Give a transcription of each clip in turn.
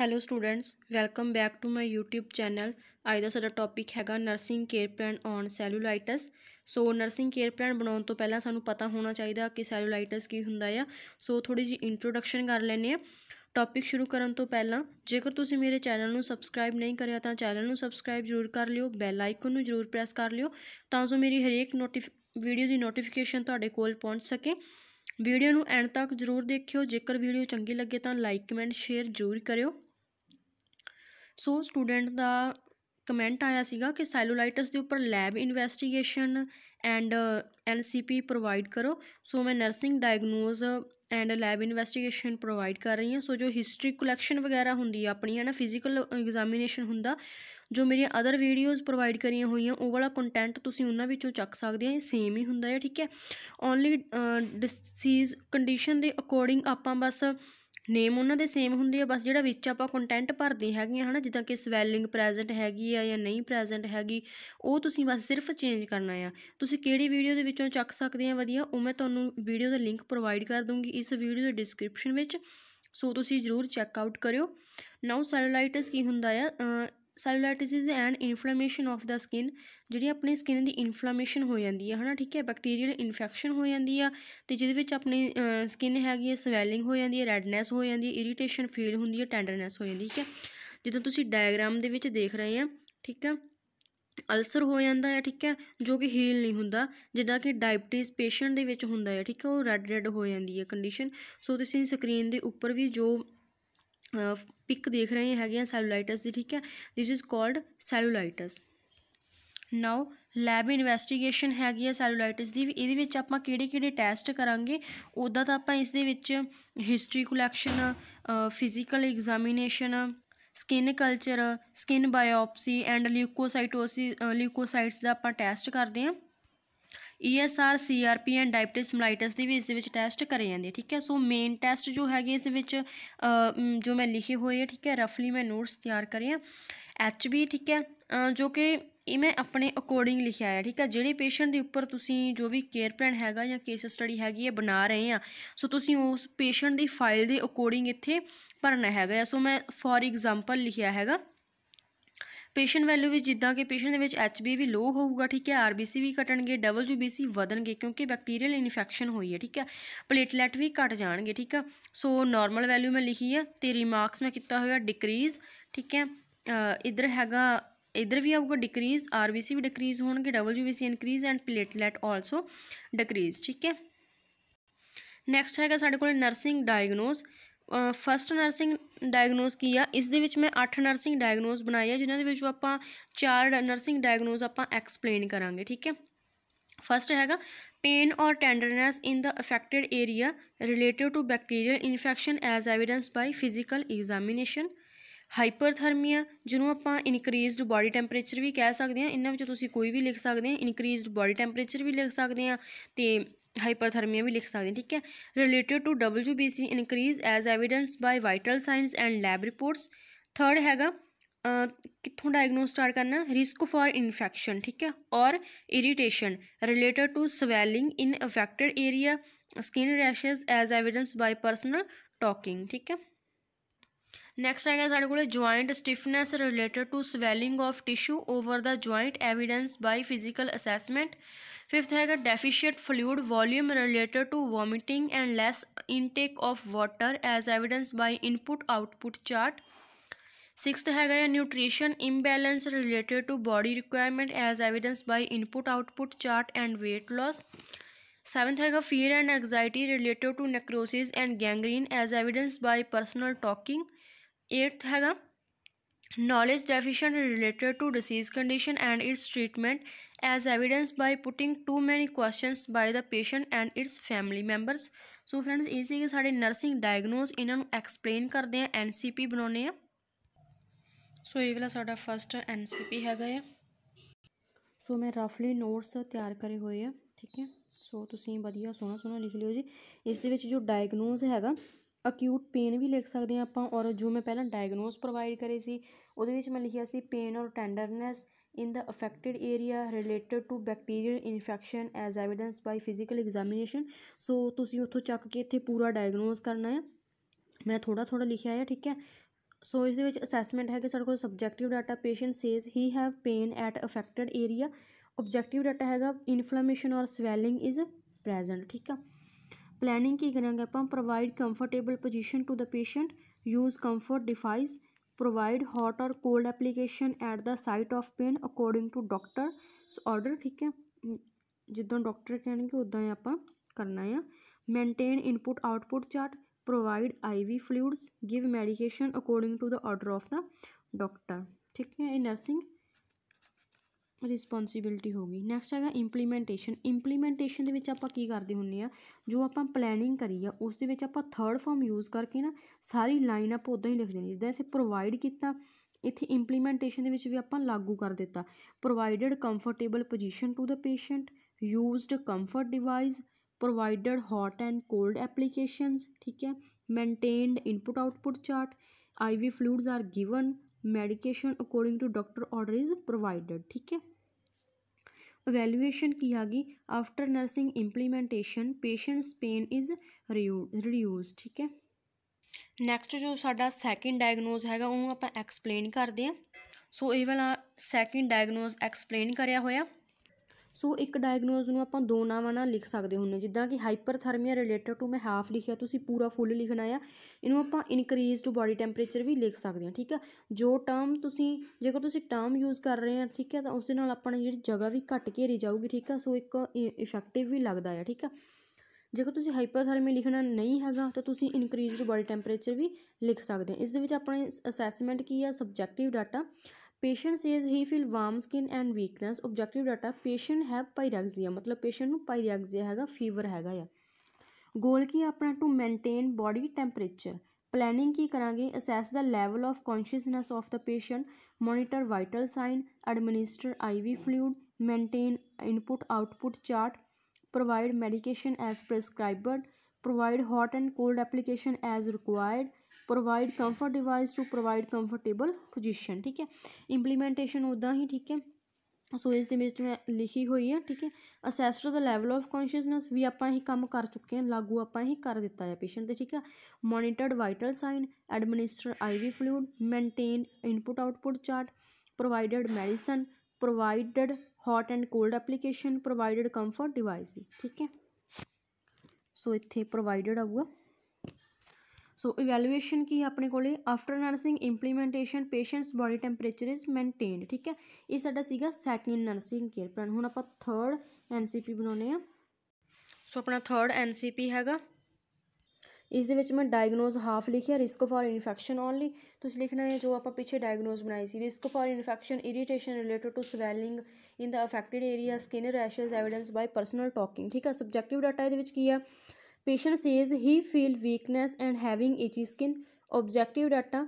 Hello students welcome back to my YouTube channel ਅੱਜ ਦਾ ਸਾਡਾ ਟੌਪਿਕ ਹੈਗਾ nursing care plan on cellulitis so nursing care plan ਬਣਾਉਣ ਤੋਂ ਪਹਿਲਾਂ ਸਾਨੂੰ ਪਤਾ ਹੋਣਾ ਚਾਹੀਦਾ ਕਿ ਸੈਲੂਲਾਈਟਸ ਕੀ ਹੁੰਦਾ ਆ ਸੋ ਥੋੜੀ ਜੀ ਇੰਟਰੋਡਕਸ਼ਨ ਕਰ ਲੈਨੇ ਆ ਟੌਪਿਕ ਸ਼ੁਰੂ ਕਰਨ ਤੋਂ ਪਹਿਲਾਂ ਜੇਕਰ ਤੁਸੀਂ ਮੇਰੇ ਚੈਨਲ ਨੂੰ ਸਬਸਕ੍ਰਾਈਬ ਨਹੀਂ ਕਰਿਆ ਤਾਂ ਚੈਨਲ ਨੂੰ ਸਬਸਕ੍ਰਾਈਬ ਜ਼ਰੂਰ ਕਰ ਲਿਓ ਬੈਲ ਆਈਕਨ ਨੂੰ ਜ਼ਰੂਰ ਪ੍ਰੈਸ ਕਰ ਲਿਓ ਤਾਂ ਜੋ ਮੇਰੀ ਹਰੇਕ ਨੋਟੀਫ ਵੀਡੀਓ ਦੀ ਨੋਟੀਫਿਕੇਸ਼ਨ ਤੁਹਾਡੇ ਕੋਲ ਪਹੁੰਚ ਸਕੇ ਵੀਡੀਓ ਨੂੰ ਐਂਡ ਤੱਕ ਜ਼ਰੂਰ ਦੇਖਿਓ ਜੇਕਰ ਵੀਡੀਓ ਚੰਗੀ ਲੱਗੇ ਤਾਂ ਲਾਈਕ ਕਮੈਂਟ ਸ਼ੇਅਰ ਜ਼ਰੂਰ ਕਰਿਓ ਸੋ ਸਟੂਡੈਂਟ ਦਾ ਕਮੈਂਟ ਆਇਆ ਸੀਗਾ ਕਿ ਸੈਲੂਲਾਈਟਸ ਦੇ ਉੱਪਰ lab investigation and NCP provide ਕਰੋ ਸੋ ਮੈਂ nursing diagnosis and lab investigation provide ਕਰ ਰਹੀ ਹਾਂ ਸੋ ਜੋ ਹਿਸਟਰੀ ਕਲੈਕਸ਼ਨ ਵਗੈਰਾ ਹੁੰਦੀ ਹੈ ਆਪਣੀ ਹੈ ਨਾ ਫਿਜ਼ੀਕਲ ਐਗਜ਼ਾਮੀਨੇਸ਼ਨ ਹੁੰਦਾ ਜੋ ਮੇਰੀਆਂ ਅਦਰ ਵੀਡੀਓਜ਼ ਪ੍ਰੋਵਾਈਡ ਕਰੀਆਂ ਹੋਈਆਂ ਉਹ ਵਾਲਾ ਕੰਟੈਂਟ ਤੁਸੀਂ ਉਹਨਾਂ ਵਿੱਚੋਂ ਚੱਕ ਸਕਦੇ ਆ ਇਹ ਸੇਮ ਹੀ ਹੁੰਦਾ ਹੈ ਠੀਕ ਹੈ ਓਨਲੀ ਡਿਸੀਜ਼ ਕੰਡੀਸ਼ਨ ਦੇ ਅਕੋਰਡਿੰਗ ਆਪਾਂ ਬਸ ਨੇਮ ਉਹਨਾਂ ਦੇ ਸੇਮ ਹੁੰਦੇ ਆ ਬਸ ਜਿਹੜਾ ਵਿੱਚ ਆਪਾਂ ਕੰਟੈਂਟ ਭਰਦੇ ਹੈਗੇ ਹਨਾ ਜਿੱਦਾਂ ਕਿ ਸਵੈਲਿੰਗ ਪ੍ਰੈਜ਼ੈਂਟ ਹੈਗੀ ਆ ਜਾਂ ਨਹੀਂ ਪ੍ਰੈਜ਼ੈਂਟ ਹੈਗੀ ਉਹ ਤੁਸੀਂ ਬਸ ਸਿਰਫ ਚੇਂਜ ਕਰਨਾ ਆ ਤੁਸੀਂ ਕਿਹੜੀ ਵੀਡੀਓ ਦੇ ਵਿੱਚੋਂ ਚੱਕ ਸਕਦੇ ਆ ਵਧੀਆ ਉਹ ਮੈਂ ਤੁਹਾਨੂੰ ਵੀਡੀਓ ਦਾ ਲਿੰਕ ਪ੍ਰੋਵਾਈਡ ਕਰ ਦੂੰਗੀ ਇਸ ਵੀਡੀਓ ਦੇ ਡਿਸਕ੍ਰਿਪਸ਼ਨ ਵਿੱਚ ਸੋ ਤੁਸੀਂ ਜ਼ਰੂਰ ਚੈੱਕ ਆਊਟ ਕਰਿਓ ਨਾਉ ਸੈਲੂਲਾਈਟਸ ਕੀ ਹੁੰਦਾ ਆ ਸੈਲੂਲਾਈਟਿਸ ਐਂਡ ਇਨਫਲੇਮੇਸ਼ਨ ਆਫ ਦਾ ਸਕਿਨ ਜਿਹੜੀ ਆਪਣੀ ਸਕਿਨ ਦੀ ਇਨਫਲੇਮੇਸ਼ਨ ਹੋ ਜਾਂਦੀ ਹੈ ਹਨਾ ਠੀਕ ਹੈ ਬੈਕਟੀਰੀਅਲ ਇਨਫੈਕਸ਼ਨ ਹੋ ਜਾਂਦੀ ਆ ਤੇ ਜਿਹਦੇ ਵਿੱਚ ਆਪਣੀ ਸਕਿਨ ਹੈਗੀ ਹੈ ਸਵੈਲਿੰਗ ਹੋ ਜਾਂਦੀ ਹੈ ਰੈਡਨੈਸ ਹੋ ਜਾਂਦੀ ਹੈ ਇਰੀਟੇਸ਼ਨ ਫੀਲ ਹੁੰਦੀ ਹੈ ਟੈਂਡਰਨੈਸ ਹੋ ਜਾਂਦੀ ਹੈ ਠੀਕ ਹੈ ਜਿੱਦਾਂ ਤੁਸੀਂ ਡਾਇਗਰਾਮ ਦੇ ਵਿੱਚ ਦੇਖ ਰਹੇ ਆ ਠੀਕ ਹੈ ਅਲਸਰ ਹੋ ਜਾਂਦਾ ਹੈ ਠੀਕ ਹੈ ਜੋ ਕਿ ਹੀਲ ਨਹੀਂ ਹੁੰਦਾ ਜਿੱਦਾਂ ਕਿ ਡਾਇਬਟੀਜ਼ ਪੇਸ਼ੈਂਟ ਦੇ ਵਿੱਚ ਹੁੰਦਾ ਹੈ ਠੀਕ ਹੈ ਉਹ ਰੈੱਡ ਰੈੱਡ ਹੋ ਜਾਂਦੀ ਹੈ ਕੰਡੀਸ਼ਨ ਸੋ ਤੁਸੀਂ ਸਕਰੀਨ ਦੇ ਉੱਪਰ ਵੀ ਜੋ ਪਿਕ ਦੇਖ ਰਹੇ ਹੈਗੇ ਆ ਸੈਲੂਲਾਈਟਸ ਦੀ ਠੀਕ ਹੈ this is called cellulitis now lab investigation ਹੈਗੀ ਹੈ ਸੈਲੂਲਾਈਟਿਸ ਦੀ ਇਹਦੇ ਵਿੱਚ ਆਪਾਂ ਕਿਹੜੇ ਕਿਹੜੇ ਟੈਸਟ ਕਰਾਂਗੇ ਉਦਾਂ ਤਾਂ ਆਪਾਂ ਇਸ ਦੇ ਵਿੱਚ history collection physical examination skin culture skin biopsy and leukocytosis leukocytes ਦਾ ਆਪਾਂ ਟੈਸਟ ਕਰਦੇ ਹਾਂ ESR CRP and diabetes mellitus ਦੀ ਵੀ ਇਸ ਦੇ ਵਿੱਚ ਟੈਸਟ ਕਰੇ ਜਾਂਦੇ ਠੀਕ ਹੈ ਸੋ ਮੇਨ ਟੈਸਟ ਜੋ ਹੈਗੇ ਇਸ ਦੇ ਵਿੱਚ ਜੋ ਮੈਂ ਲਿਖੇ ਹੋਏ ਆ ਠੀਕ ਹੈ ਰਫਲੀ ਮੈਂ ਨੋਟਸ ਤਿਆਰ ਕਰੇ ਆ HB ਠੀਕ ਹੈ ਜੋ ਕਿ ਇਹ ਮੈਂ ਆਪਣੇ ਅਕੋਰਡਿੰਗ ਲਿਖਿਆ ਹੈ ਠੀਕ ਹੈ ਜਿਹੜੇ ਪੇਸ਼ੈਂਟ ਦੇ ਉੱਪਰ ਤੁਸੀਂ ਜੋ ਵੀ ਕੇਅਰ ਪਲਾਨ ਹੈਗਾ ਜਾਂ ਕੇਸ ਸਟੱਡੀ ਹੈਗੀ ਹੈ ਬਣਾ ਰਹੇ ਆ ਸੋ ਤੁਸੀਂ ਉਸ ਪੇਸ਼ੈਂਟ ਦੀ ਫਾਈਲ ਦੇ ਅਕੋਰਡਿੰਗ ਇੱਥੇ ਭਰਨਾ ਹੈਗਾ ਸੋ ਮੈਂ ਫੋਰ ਐਗਜ਼ਾਮਪਲ ਲਿਖਿਆ ਹੈਗਾ पेशन वैल्यू भी जिदा कि पेशेंट एच बी भी लो होगा ठीक है आर बी सी भी कटनगे डबल यू बी सी वन गए क्योंकि बैक्टीरियल इनफेक्शन हुई है ठीक है प्लेटलैट भी घट जाएंगे ठीक है सो नॉर्मल वैल्यू मैं लिखी है तो रिमार्क्स मैं किया हुआ डिक्रीज़ ठीक है इधर हैगा इधर भी आऊगा डिक्रीज़ आर बी सी भी डिक्रीज़ हो W B C increase and platelet also decrease ठीक है नैक्सट है साढ़े को nursing diagnosis first nursing diagnosis ਕੀ ਆ ਇਸ ਦੇ ਵਿੱਚ ਮੈਂ 8 ਨਰਸਿੰਗ ਡਾਇਗਨੋਸ ਬਣਾਏ ਆ ਜਿਨ੍ਹਾਂ ਦੇ ਵਿੱਚੋਂ ਆਪਾਂ ਚਾਰ ਨਰਸਿੰਗ ਡਾਇਗਨੋਸ ਆਪਾਂ ਐਕਸਪਲੇਨ ਕਰਾਂਗੇ ਠੀਕ ਹੈ ਫਸਟ ਹੈਗਾ pain or tenderness in the affected area related to bacterial infection as evidenced by physical examination ਹਾਈਪਰਥਰਮੀਆ ਜਿਹਨੂੰ ਆਪਾਂ ਇਨਕਰੀਜ਼ਡ ਬਾਡੀ ਟੈਂਪਰੇਚਰ ਵੀ ਕਹਿ ਸਕਦੇ ਹਾਂ ਇਹਨਾਂ ਵਿੱਚ ਤੁਸੀਂ ਕੋਈ ਵੀ ਲਿਖ ਸਕਦੇ ਆ ਇਨਕਰੀਜ਼ਡ ਬਾਡੀ ਟੈਂਪਰੇਚਰ ਵੀ ਲਿਖ ਸਕਦੇ ਆ ਤੇ हाइपरथर्मिया भी लिख सकते हैं ठीक है related to W B C increase as evidence by vital signs and lab reports third हैगा कितों डायग्नोज स्टार्ट करना रिस्क फॉर इन्फेक्शन ठीक है और इरीटेन related to swelling in affected area skin rashes as evidence by personal talking ठीक है Next, I guess I joint stiffness related to swelling of tissue over the joint evidence by physical assessment. Fifth, I guess deficient fluid volume related to vomiting and less intake of water as evidence by input output chart. Sixth, I guess nutrition imbalance related to body requirement as evidence by input output chart and weight loss. Seventh, I guess fear and anxiety related to necrosis and gangrene as evidence by personal talking. Eighth हैगा knowledge deficient related to disease condition and its treatment as evidence by putting to many question by the patient and its family members so friends इसी के साढ़े nursing diagnose इन्हों explain करते हैं N C P बनाने सो ਸੋ ਇਹ ਵਾਲਾ ਸਾਡਾ ਫਸਟ ਐਨਸੀਪੀ ਹੈਗਾ ਆ ਸੋ ਮੈਂ ਰਫਲੀ ਨੋਟਸ ਤਿਆਰ ਕਰੇ ਹੋਏ ਆ ਠੀਕ ਹੈ ਸੋ ਤੁਸੀਂ ਵਧੀਆ ਸੋਹਣਾ ਸੋਹਣਾ ਲਿਖ ਲਿਓ ਜੀ ਇਸ ਦੇ ਵਿੱਚ ਜੋ ਡਾਇਗਨੋਸ अक्यूट पेन भी लिख सकते हैं अपना और जो मैं पहला डायगनोज प्रोवाइड करे से मैं लिखा से पेन और tenderness in the affected area related to bacterial infection as evidence by physical examination so तुम उतो चक के इतने पूरा डायगनोज करना है मैं थोड़ा थोड़ा लिखा है ठीक है सो so, इस असैसमेंट है कि सा subjective data patient says he have pain at affected area objective data हैगा इनफ्लामेन और स्वैलिंग इज़ प्रेजेंट ठीक है प्लानिंग की करेंगे अपन provide comfortable position to the patient use comfort device provide hot और cold application at the site of pain according to doctor order ठीक है डॉक्टर कहेंगे उदा ही आप करना है maintain input output chart provide I V fluids give medication according to the order of the doctor ठीक है ये नर्सिंग ਰਿਸਪੌਂਸਿਬਿਲਟੀ ਹੋ ਗਈ ਨੈਕਸਟ ਹੈਗਾ ਇੰਪਲੀਮੈਂਟੇਸ਼ਨ ਇੰਪਲੀਮੈਂਟੇਸ਼ਨ ਦੇ ਵਿੱਚ ਆਪਾਂ ਕੀ ਕਰਦੇ ਹੁੰਨੇ ਆ ਜੋ ਆਪਾਂ ਪਲੈਨਿੰਗ ਕਰੀ ਆ ਉਸ ਦੇ ਵਿੱਚ ਆਪਾਂ ਥਰਡ ਫਾਰਮ ਯੂਜ਼ ਕਰਕੇ ਨਾ ਸਾਰੀ ਲਾਈਨ ਅਪ ਉਦਾਂ ਹੀ ਲਿਖ ਦੇਣੀ ਜਿੱਦਾਂ ਇੱਥੇ ਪ੍ਰੋਵਾਈਡ ਕੀਤਾ ਇੱਥੇ ਇੰਪਲੀਮੈਂਟੇਸ਼ਨ ਦੇ ਵਿੱਚ ਵੀ ਆਪਾਂ ਲਾਗੂ ਕਰ ਦਿੱਤਾ provided comfortable position to the patient used comfort device provided hot and cold applications ਠੀਕ ਹੈ maintained input output chart IV fluids are given medication according to doctor order is provided ठीक है वैल्यूएशन की आगी after nursing implementation patient's pain is reduce ठीक है next जो ਸਾਡਾ डायगनोज़ है ਹੈਗਾ ਉਹਨੂੰ ਆਪਾਂ ਐਕਸਪਲੇਨ ਕਰਦੇ ਆ ਸੋ ये वाला सैकेंड ਡਾਇਗਨੋਸ एक्सप्लेन कराया हुआ ਸੋ ਇੱਕ ਡਾਇਗਨੋਸ ਨੂੰ ਆਪਾਂ ਦੋ ਨਾਵਾਂ ਨਾਲ ਲਿਖ ਸਕਦੇ ਹੁੰਨੇ ਜਿੱਦਾਂ ਕਿ ਹਾਈਪਰਥਰਮੀਆ ਰਿਲੇਟਡ ਟੂ ਮੈਂ ਹਾਫ ਲਿਖਿਆ ਤੁਸੀਂ ਪੂਰਾ ਫੁੱਲ ਲਿਖਣਾ ਆ ਇਹਨੂੰ ਆਪਾਂ ਇਨਕਰੀਜ਼ਡ ਬਾਡੀ ਟੈਂਪਰੇਚਰ ਵੀ ਲਿਖ ਸਕਦੇ ਹਾਂ ਠੀਕ ਆ ਜੋ ਟਰਮ ਤੁਸੀਂ ਜੇਕਰ ਤੁਸੀਂ ਟਰਮ ਯੂਜ਼ ਕਰ ਰਹੇ ਆ ਠੀਕ ਆ ਤਾਂ ਉਸ ਦੇ ਨਾਲ ਆਪਣੀ ਜਿਹੜੀ ਜਗ੍ਹਾ ਵੀ ਘਟ ਘੇਰੀ ਜਾਊਗੀ ਠੀਕ ਆ ਸੋ ਇੱਕ ਇਫੈਕਟਿਵ ਵੀ ਲੱਗਦਾ ਆ ਠੀਕ ਆ ਜੇਕਰ ਤੁਸੀਂ ਹਾਈਪਰਥਰਮੀ ਲਿਖਣਾ ਨਹੀਂ ਹੈਗਾ ਤਾਂ ਤੁਸੀਂ ਇਨਕਰੀਜ਼ਡ ਬਾਡੀ ਟੈਂਪਰੇਚਰ ਵੀ ਲਿਖ ਸਕਦੇ ਆ ਇਸ ਦੇ ਵਿੱਚ ਆਪਣੇ ਅਸੈਸਮੈਂਟ ਕੀ ਆ subjective data patient says he feel warm skin and weakness objective data patient ਹੈ ਪਾਇਰੈਕਸੀਆ ਮਤਲਬ ਪੇਸ਼ੈਂਟ ਨੂੰ ਪਾਇਰੈਕਸੀਆ ਹੈਗਾ ਫੀਵਰ ਹੈਗਾ ਆ ਗੋਲ ਕੀ ਆਪਣਾ to maintain body temperature planning ਕੀ ਕਰਾਂਗੇ assess the level of consciousness of the patient monitor vital sign administer IV fluid maintain input output chart provide medication as prescribed provide hot and cold application as required provide comfort device to provide comfortable position ठीक है implementation उदा ही ठीक है सो इस लिखी हुई है ठीक है assessed the level of consciousness भी आप कम कर चुके हैं लागू आप कर दिता है पेशेंट से ठीक है monitored vital sign administer I V fluid maintain input output chart provided medicine provided hot and cold application provided comfort devices ठीक है सो इतें प्रोवाइडड आऊगा ਸੋ ਇਵੈਲੂਏਸ਼ਨ ਕੀ ਆਪਣੇ ਕੋਲੇ after nursing implementation patient's body temperature is maintained ਠੀਕ ਹੈ ਇਹ ਸਾਡਾ ਸੀਗਾ ਸੈਕਿੰਡ ਨਰਸਿੰਗ ਕੇਅਰ ਪਲਾਨ ਹੁਣ ਆਪਾਂ ਥਰਡ ਐਨਸੀਪੀ ਬਣਾਉਨੇ ਆ ਸੋ ਆਪਣਾ ਥਰਡ ਐਨਸੀਪੀ ਹੈਗਾ ਇਸ ਦੇ ਵਿੱਚ ਮੈਂ ਡਾਇਗਨੋਸ ਹਾਫ ਲਿਖਿਆ ਰਿਸਕ ਫਾਰ ਇਨਫੈਕਸ਼ਨ ਓਨਲੀ ਤੁਸੀਂ ਲਿਖਣਾ ਹੈ ਜੋ ਆਪਾਂ ਪਿੱਛੇ ਡਾਇਗਨੋਸ ਬਣਾਈ ਸੀ risk for infection irritation related to swelling in the affected area skin rashes evidence by personal talking ਠੀਕ ਹੈ ਸਬਜੈਕਟਿਵ ਡਾਟਾ ਇਹਦੇ ਵਿੱਚ ਕੀ ਹੈ patient says he feel weakness and having itchy skin objective data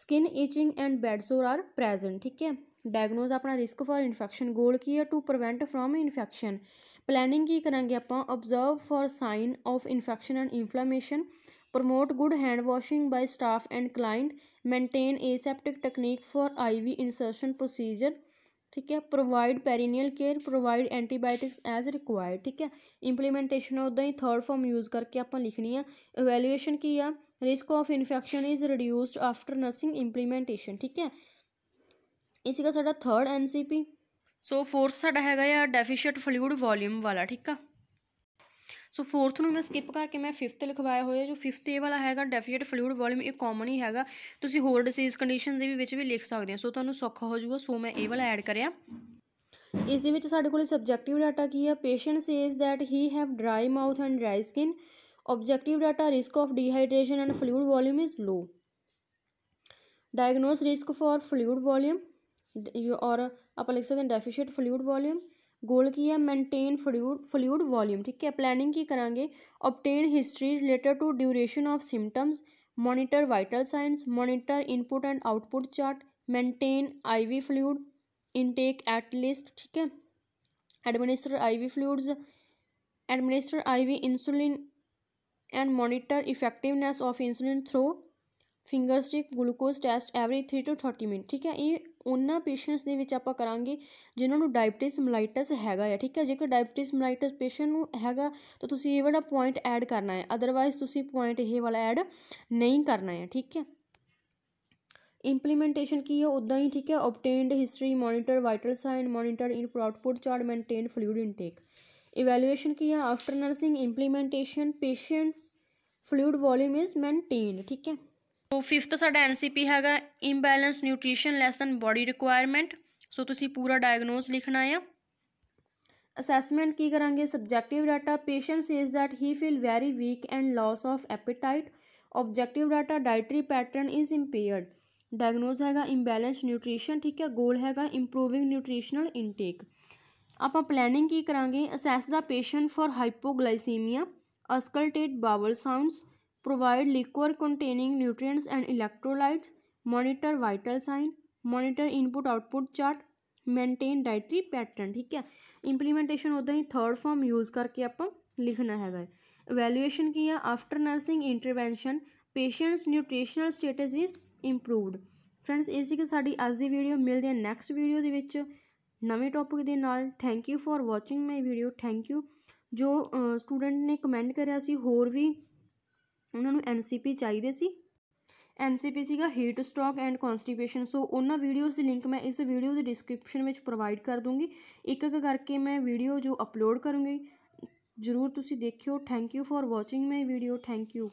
skin itching and bed sore are present ठीक है diagnose अपना risk for infection goal की है to prevent from infection planning की करेंगे आप observe for sign of infection and inflammation promote good hand washing by staff and client maintain aseptic technique for IV insertion procedure ठीक है provide perineal care provide antibiotics as required ठीक है implementation उदा ही third form use करके आप लिखनी है evaluation की आ risk of infection is reduced after nursing implementation ठीक है इसी का third N C P so fourth ਸਾਡਾ ਹੈਗਾ ਆ ਡੈਫੀਸ਼ੀਟ ਫਲੂਇਡ ਵੋਲਿਊਮ ਵਾਲਾ ਠੀਕ ਸੋ ਫੋਰਥ ਨੂੰ ਮੈਂ ਸਕਿਪ ਕਰਕੇ ਮੈਂ ਫਿਫਥ ਲਿਖਵਾਇਆ ਹੋਇਆ ਜੋ ਫਿਫਥ ਇਹ ਵਾਲਾ ਹੈਗਾ ਡੈਫੀਸਿਟ ਫਲੂਇਡ ਵੋਲਿਊਮ ਇਹ ਕਾਮਨ ਹੀ ਹੈਗਾ ਤੁਸੀਂ ਹੋਰ ਡਿਸੀਜ਼ ਕੰਡੀਸ਼ਨਸ ਦੇ ਵਿੱਚ ਵੀ ਲਿਖ ਸਕਦੇ ਹੋ ਸੋ ਤੁਹਾਨੂੰ ਸੌਖਾ ਹੋ ਜਾਊਗਾ ਸੋ ਮੈਂ ਇਹ ਵਾਲਾ ਐਡ ਕਰਿਆ ਇਸ ਦੇ ਵਿੱਚ ਸਾਡੇ ਕੋਲ ਸਬਜੈਕਟਿਵ ਡਾਟਾ ਕੀ ਹੈ patient says that he have dry mouth and dry skin objective data risk of dehydration and fluid volume is low diagnose risk for fluid volume you are ਆਪਾਂ ਲਿਖ ਸਕਦੇ ਹਾਂ ਡੈਫੀਸ਼ੀਟ ਫਲੂਇਡ ਵੋਲਿਊਮ गोल की है maintain fluid fluid volume ठीक है planning की कराएंगे obtain history related to duration of symptoms monitor vital signs monitor input and output chart maintain IV fluid intake at least ठीक है administer IV fluids administer IV insulin and monitor effectiveness of insulin through finger stick glucose test every three to thirty minute ठीक है ये ਉਹਨਾਂ patients के ਵਿੱਚ ਆਪਾਂ ਕਰਾਂਗੇ ਜਿਨ੍ਹਾਂ ਨੂੰ ਡਾਇਬਟਿਸ ਮਲਾਈਟਸ ਹੈਗਾ ਆ ਠੀਕ ਹੈ ਜੇਕਰ ਡਾਇਬਟਿਸ ਮਲਾਈਟਸ ਪੇਸ਼ੈਂਟ ਨੂੰ ਹੈਗਾ ਤਾਂ ਤੁਸੀਂ ਇਹ ਵਾਲਾ ਪੁਆਇੰਟ ਐਡ ਕਰਨਾ ਹੈ ਅਦਰਵਾਈਜ਼ ਤੁਸੀਂ ਪੁਆਇੰਟ ਇਹ ठीक है इंप्लीमेंटेशन की है उदा ही ठीक है obtained history monitor vital sign monitor input output chart maintain fluid intake evaluation की है after nursing implementation patient's fluid volume is maintain ठीक है सो फिफ्थ साढ़ा एन सी पी हैगा imbalance nutrition less than body requirement so तुम्हें पूरा diagnose लिखना है असैसमेंट की करा subjective data patient's is that he feel very weak and loss of appetite objective data dietary pattern is empire diagnose हैगा imbalance nutrition ठीक है goal हैगा इंप्रूविंग न्यूट्रिशनल इनटेक आप प्लैनिंग की करा assess the patient for hypoglycemia auscultated bowel sounds provide liquor containing nutrients and electrolytes, monitor vital sign, monitor input output chart, maintain dietary pattern ठीक है implementation होता ही third form use करके आप लिखना है इवेल्युएशन किया after nursing intervention patient's nutritional status is improved friends ਇਹ ਸੀਗੀ ਸਾਡੀ ਅੱਜ ਦੀ ਵੀਡੀਓ ਮਿਲਦੇ ਹਾਂ ਨੈਕਸਟ ਵੀਡੀਓ ਦੇ ਵਿੱਚ ਨਵੇਂ ਟੌਪਿਕ ਦੇ ਨਾਲ thank you for watching my video thank you ਜੋ ਸਟੂਡੈਂਟ ਨੇ ਕਮੈਂਟ ਕਰਿਆ ਸੀ ਹੋਰ ਉਹਨਾਂ ਨੂੰ ਐਨਸੀਪੀ ਚਾਹੀਦੇ ਸੀ ਐਨਸੀਪੀ ਸੀਗਾ heat stroke and constipation so ਉਹਨਾਂ ਵੀਡੀਓਜ਼ ਦੀ ਲਿੰਕ ਮੈਂ ਇਸ ਵੀਡੀਓ ਦੇ ਡਿਸਕ੍ਰਿਪਸ਼ਨ ਵਿੱਚ ਪ੍ਰੋਵਾਈਡ ਕਰ ਦੂੰਗੀ ਇੱਕ ਇੱਕ ਕਰਕੇ ਮੈਂ ਵੀਡੀਓ ਜੋ ਅਪਲੋਡ ਕਰੂੰਗੀ ਜ਼ਰੂਰ ਤੁਸੀਂ ਦੇਖਿਓ thank you for watching my video thank you